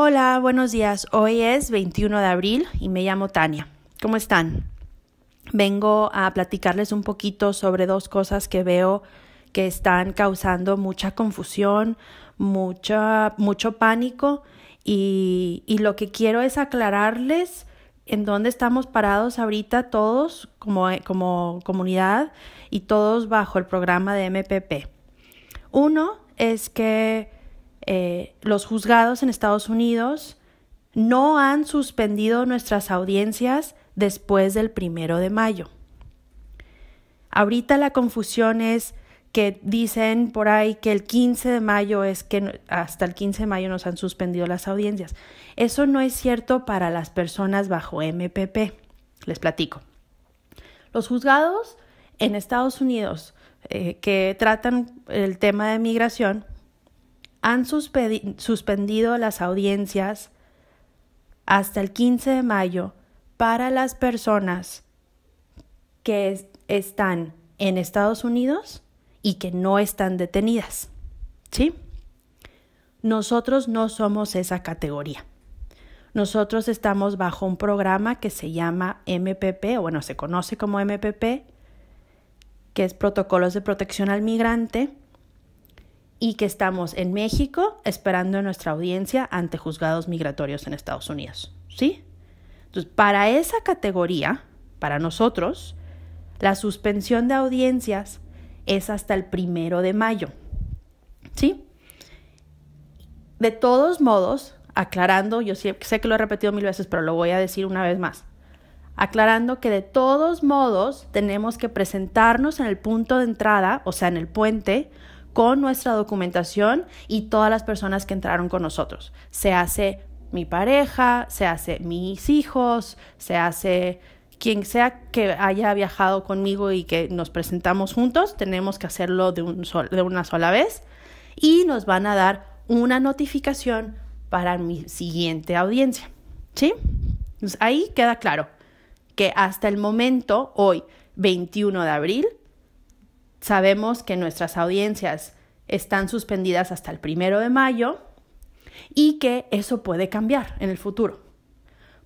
Hola, buenos días. Hoy es 21 de abril y me llamo Tania. ¿Cómo están? Vengo a platicarles un poquito sobre dos cosas que veo que están causando mucha confusión, mucho pánico y, y lo que quiero es aclararles en dónde estamos parados ahorita todos como, como comunidad y todos bajo el programa de MPP. Uno es que eh, los juzgados en Estados Unidos no han suspendido nuestras audiencias después del primero de mayo. Ahorita la confusión es que dicen por ahí que el 15 de mayo es que hasta el 15 de mayo nos han suspendido las audiencias. Eso no es cierto para las personas bajo MPP. Les platico. Los juzgados en Estados Unidos eh, que tratan el tema de migración han suspendido las audiencias hasta el 15 de mayo para las personas que están en Estados Unidos y que no están detenidas. ¿Sí? Nosotros no somos esa categoría. Nosotros estamos bajo un programa que se llama MPP, o bueno, se conoce como MPP, que es Protocolos de Protección al Migrante, y que estamos en México esperando nuestra audiencia ante juzgados migratorios en Estados Unidos. ¿Sí? Entonces, para esa categoría, para nosotros, la suspensión de audiencias es hasta el primero de mayo. ¿Sí? De todos modos, aclarando, yo sé, sé que lo he repetido mil veces, pero lo voy a decir una vez más. Aclarando que de todos modos tenemos que presentarnos en el punto de entrada, o sea, en el puente, con nuestra documentación y todas las personas que entraron con nosotros. Se hace mi pareja, se hace mis hijos, se hace quien sea que haya viajado conmigo y que nos presentamos juntos, tenemos que hacerlo de, de una sola vez y nos van a dar una notificación para mi siguiente audiencia. ¿Sí? ahí queda claro que hasta el momento, hoy 21 de abril, sabemos que nuestras audiencias están suspendidas hasta el primero de mayo y que eso puede cambiar en el futuro.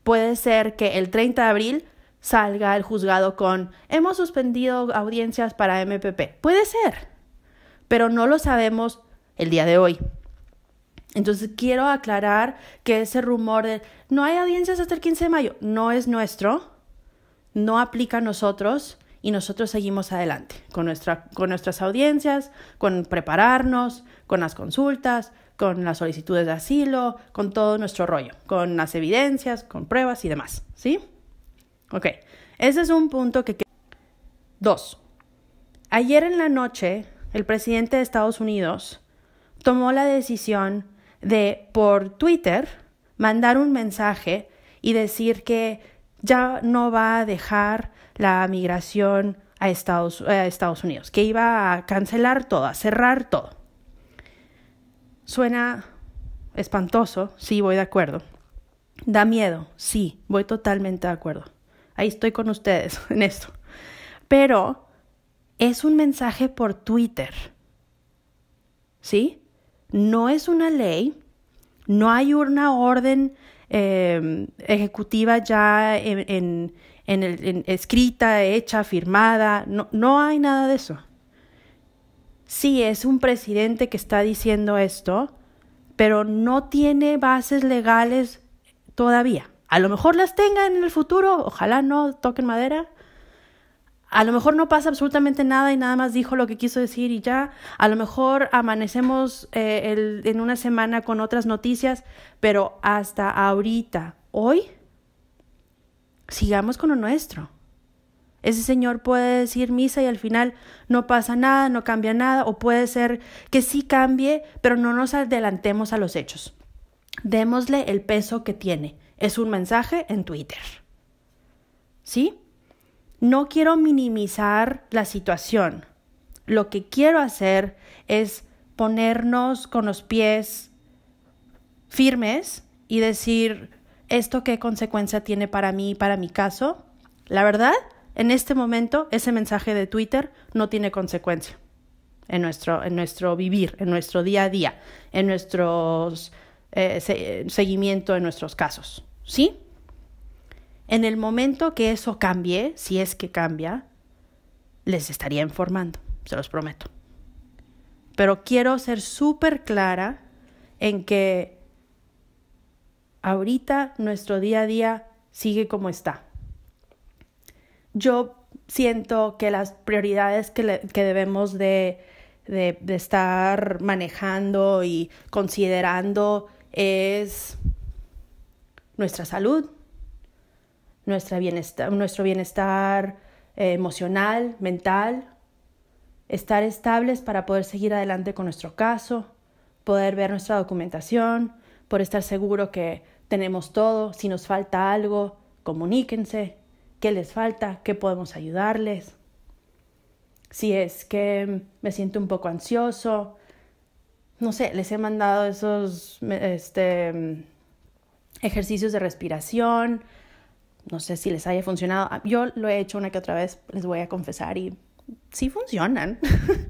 Puede ser que el 30 de abril salga el juzgado con hemos suspendido audiencias para MPP. Puede ser, pero no lo sabemos el día de hoy. Entonces quiero aclarar que ese rumor de no hay audiencias hasta el 15 de mayo no es nuestro, no aplica a nosotros y nosotros seguimos adelante con, nuestra, con nuestras audiencias, con prepararnos, con las consultas, con las solicitudes de asilo, con todo nuestro rollo, con las evidencias, con pruebas y demás, ¿sí? Ok, ese es un punto que... Dos, ayer en la noche el presidente de Estados Unidos tomó la decisión de por Twitter mandar un mensaje y decir que ya no va a dejar la migración a Estados, Unidos, que iba a cancelar todo, a cerrar todo. Suena espantoso, sí, voy de acuerdo. Da miedo, sí, voy totalmente de acuerdo. Ahí estoy con ustedes en esto. Pero es un mensaje por Twitter. ¿Sí? No es una ley, no hay una orden Em, ejecutiva ya en, escrita, hecha, firmada. No, no hay nada de eso. Sí, es un presidente que está diciendo esto, pero no tiene bases legales todavía. A lo mejor las tenga en el futuro, ojalá no toquen madera, a lo mejor no pasa absolutamente nada y nada más dijo lo que quiso decir y ya, a lo mejor amanecemos eh, en una semana con otras noticias, pero hasta ahorita, hoy, sigamos con lo nuestro. Ese señor puede decir misa y al final no pasa nada, no cambia nada, o puede ser que sí cambie, pero no nos adelantemos a los hechos. Démosle el peso que tiene. Es un mensaje en Twitter. ¿Sí? No quiero minimizar la situación. Lo que quiero hacer es ponernos con los pies firmes y decir, ¿esto qué consecuencia tiene para mí y para mi caso? La verdad, en este momento ese mensaje de Twitter no tiene consecuencia en nuestro, en nuestro vivir, en nuestro día a día, en nuestro eh, eh, seguimiento de nuestros casos. ¿Sí? En el momento que eso cambie, si es que cambia, les estaría informando, se los prometo. Pero quiero ser súper clara en que ahorita nuestro día a día sigue como está. Yo siento que las prioridades que, debemos de estar manejando y considerando es nuestra salud, nuestra nuestro bienestar eh, emocional, mental, estar estables para poder seguir adelante con nuestro caso, poder ver nuestra documentación, por estar seguro que tenemos todo, si nos falta algo, comuníquense, qué les falta, qué podemos ayudarles. Si es que me siento un poco ansioso, no sé, les he mandado esos este, mm, ejercicios de respiración, no sé si les haya funcionado. Ah, yo lo he hecho una que otra vez, les voy a confesar, y sí funcionan.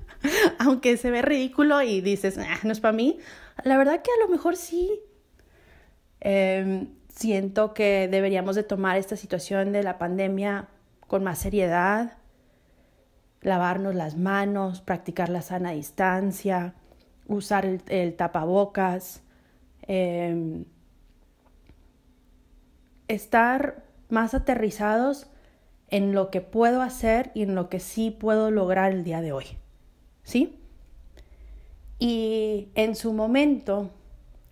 Aunque se ve ridículo y dices, ah, no es para mí, la verdad que a lo mejor sí. Em, siento que deberíamos de tomar esta situación de la pandemia con más seriedad, lavarnos las manos, practicar la sana distancia, usar el, tapabocas, em, estar más aterrizados en lo que puedo hacer y en lo que sí puedo lograr el día de hoy. ¿Sí? Y en su momento,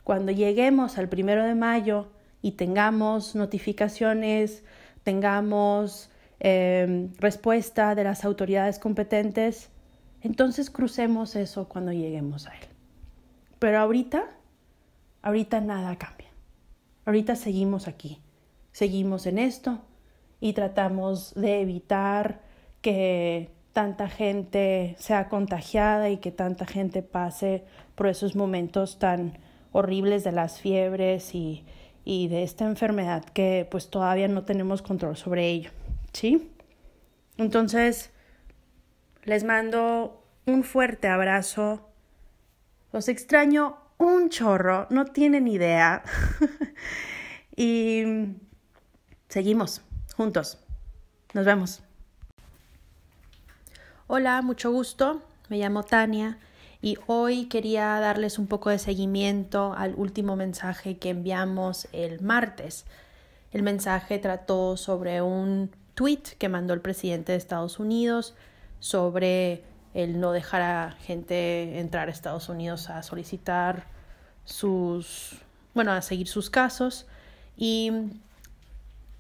cuando lleguemos al primero de mayo y tengamos notificaciones, tengamos em, respuesta de las autoridades competentes, entonces crucemos eso cuando lleguemos a él. Pero ahorita, ahorita nada cambia. Ahorita seguimos aquí seguimos en esto y tratamos de evitar que tanta gente sea contagiada y que tanta gente pase por esos momentos tan horribles de las fiebres y, y de esta enfermedad que pues todavía no tenemos control sobre ello, ¿sí? Entonces, les mando un fuerte abrazo. Los extraño un chorro, no tienen idea. y Seguimos, juntos. Nos vemos. Hola, mucho gusto. Me llamo Tania y hoy quería darles un poco de seguimiento al último mensaje que enviamos el martes. El mensaje trató sobre un tweet que mandó el presidente de Estados Unidos sobre el no dejar a gente entrar a Estados Unidos a solicitar sus, bueno, a seguir sus casos. Y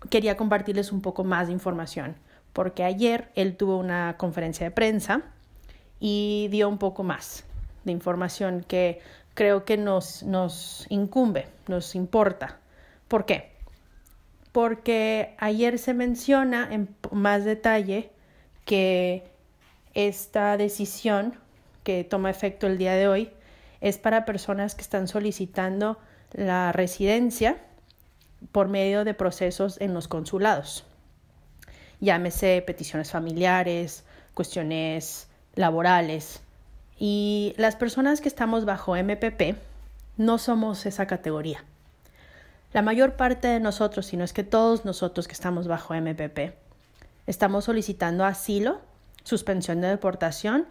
quería compartirles un poco más de información, porque ayer él tuvo una conferencia de prensa y dio un poco más de información que creo que nos, incumbe, nos importa. ¿Por qué? Porque ayer se menciona en más detalle que esta decisión que toma efecto el día de hoy es para personas que están solicitando la residencia por medio de procesos en los consulados. Llámese peticiones familiares, cuestiones laborales. Y las personas que estamos bajo MPP no somos esa categoría. La mayor parte de nosotros, si no es que todos nosotros que estamos bajo MPP, estamos solicitando asilo, suspensión de deportación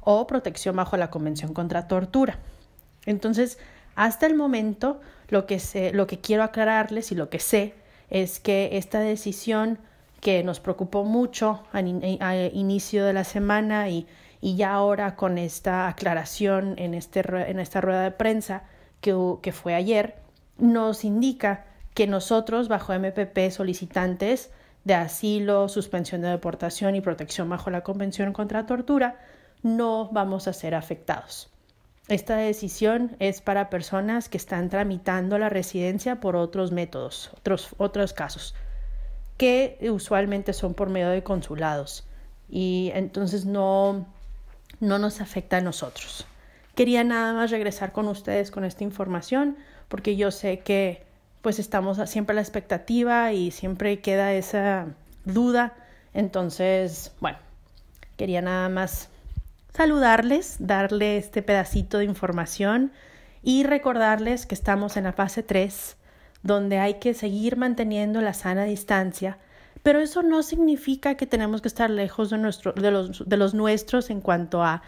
o protección bajo la Convención contra Tortura. Entonces, hasta el momento, lo que, quiero aclararles y lo que sé es que esta decisión que nos preocupó mucho al eh, inicio de la semana y, ya ahora con esta aclaración en, este esta rueda de prensa que, fue ayer, nos indica que nosotros bajo MPP solicitantes de asilo, suspensión de deportación y protección bajo la Convención contra la Tortura no vamos a ser afectados. Esta decisión es para personas que están tramitando la residencia por otros métodos, otros, otros casos, que usualmente son por medio de consulados y entonces no, no nos afecta a nosotros. Quería nada más regresar con ustedes con esta información porque yo sé que pues estamos siempre a la expectativa y siempre queda esa duda. Entonces, bueno, quería nada más saludarles, darle este pedacito de información y recordarles que estamos en la fase 3, donde hay que seguir manteniendo la sana distancia, pero eso no significa que tenemos que estar lejos de, nuestro, de, los, de los nuestros en cuanto a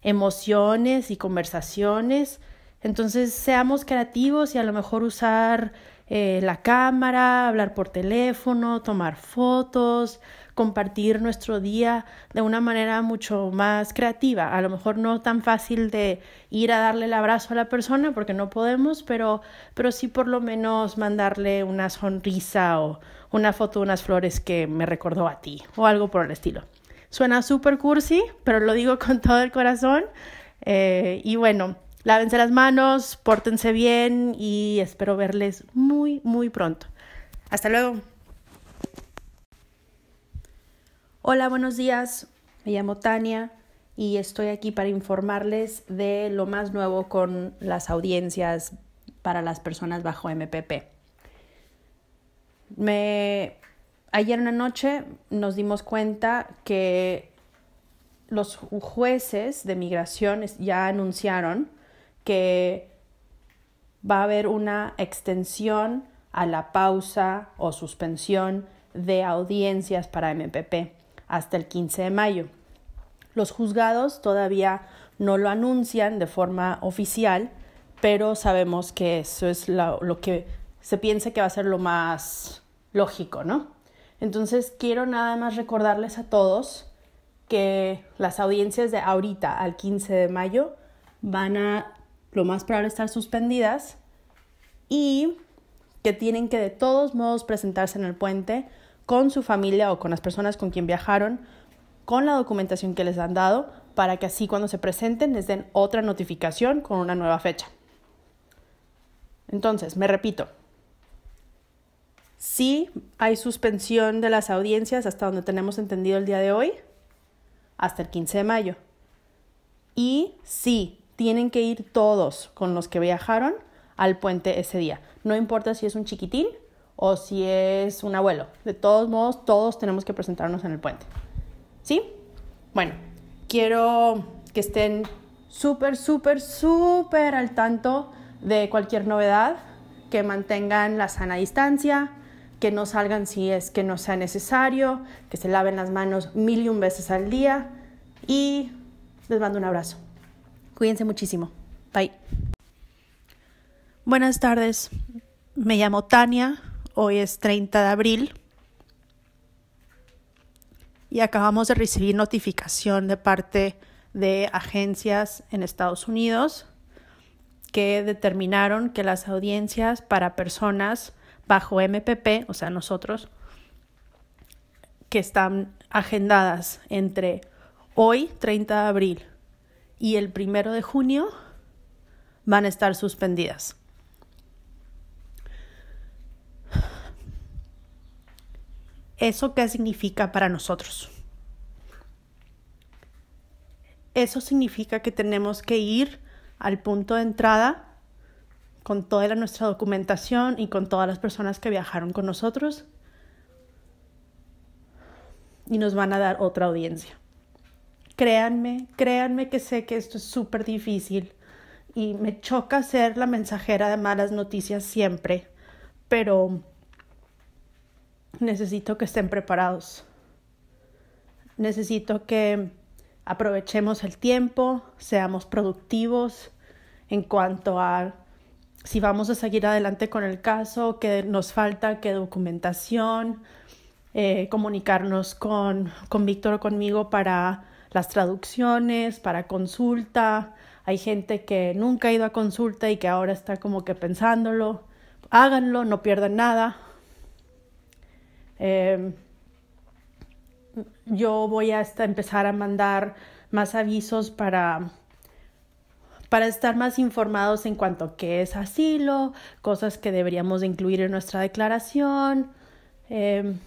emociones y conversaciones. Entonces, seamos creativos y a lo mejor usar eh, la cámara, hablar por teléfono, tomar fotos, compartir nuestro día de una manera mucho más creativa. A lo mejor no tan fácil de ir a darle el abrazo a la persona porque no podemos, pero, pero sí por lo menos mandarle una sonrisa o una foto, unas flores que me recordó a ti o algo por el estilo. Suena súper cursi, pero lo digo con todo el corazón. Eh, y bueno, lávense las manos, pórtense bien y espero verles muy, muy pronto. Hasta luego. Hola, buenos días. Me llamo Tania y estoy aquí para informarles de lo más nuevo con las audiencias para las personas bajo MPP. Ayer en la noche nos dimos cuenta que los jueces de migración ya anunciaron que va a haber una extensión a la pausa o suspensión de audiencias para MPP hasta el 15 de mayo. Los juzgados todavía no lo anuncian de forma oficial, pero sabemos que eso es lo, que se piensa que va a ser lo más lógico, ¿no? Entonces quiero nada más recordarles a todos que las audiencias de ahorita al 15 de mayo van a lo más probable estar suspendidas y que tienen que de todos modos presentarse en el puente con su familia o con las personas con quien viajaron, con la documentación que les han dado, para que así cuando se presenten les den otra notificación con una nueva fecha. Entonces, me repito, sí hay suspensión de las audiencias hasta donde tenemos entendido el día de hoy, hasta el 15 de mayo. Y sí, tienen que ir todos con los que viajaron al puente ese día. No importa si es un chiquitín o si es un abuelo. De todos modos, todos tenemos que presentarnos en el puente. ¿Sí? Bueno, quiero que estén súper, súper, súper al tanto de cualquier novedad, que mantengan la sana distancia, que no salgan si es que no sea necesario, que se laven las manos mil y un veces al día y les mando un abrazo. Cuídense muchísimo. Bye. Buenas tardes. Me llamo Tania, Hoy es 30 de abril y acabamos de recibir notificación de parte de agencias en Estados Unidos que determinaron que las audiencias para personas bajo MPP, o sea, nosotros, que están agendadas entre hoy, 30 de abril, y el primero de junio, van a estar suspendidas. ¿Eso qué significa para nosotros? Eso significa que tenemos que ir al punto de entrada con toda nuestra documentación y con todas las personas que viajaron con nosotros y nos van a dar otra audiencia. Créanme, créanme que sé que esto es súper difícil y me choca ser la mensajera de malas noticias siempre, pero necesito que estén preparados. Necesito que aprovechemos el tiempo, seamos productivos en cuanto a si vamos a seguir adelante con el caso, qué nos falta, qué documentación, eh, comunicarnos con, con Víctor o conmigo para las traducciones, para consulta. Hay gente que nunca ha ido a consulta y que ahora está como que pensándolo. Háganlo, no pierdan nada. Em, yo voy a empezar a mandar más avisos para para estar más informados en cuanto a qué es asilo, cosas que deberíamos incluir en nuestra declaración. Em,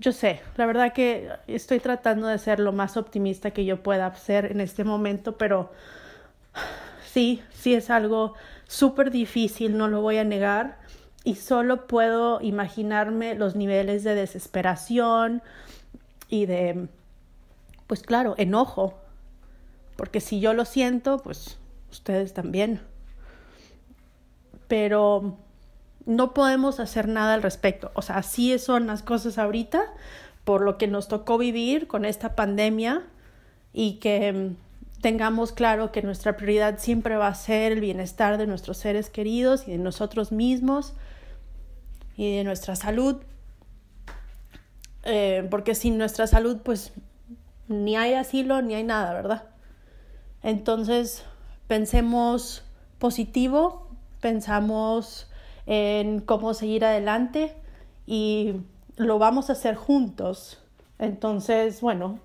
yo sé, la verdad que estoy tratando de ser lo más optimista que yo pueda ser en este momento, pero sí, sí es algo súper difícil, no lo voy a negar y solo puedo imaginarme los niveles de desesperación y de, pues claro, enojo, porque si yo lo siento, pues ustedes también. Pero no podemos hacer nada al respecto. O sea, así son las cosas ahorita, por lo que nos tocó vivir con esta pandemia y que mm, tengamos claro que nuestra prioridad siempre va a ser el bienestar de nuestros seres queridos y de nosotros mismos y de nuestra salud, eh, porque sin nuestra salud pues ni hay asilo ni hay nada, ¿verdad? Entonces pensemos positivo, pensamos en cómo seguir adelante y lo vamos a hacer juntos. Entonces, bueno,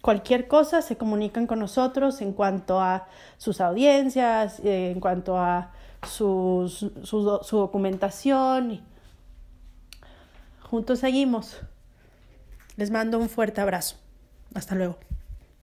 cualquier cosa se comunican con nosotros en cuanto a sus audiencias, eh, en cuanto a sus, su, su documentación. Juntos seguimos. Les mando un fuerte abrazo. Hasta luego.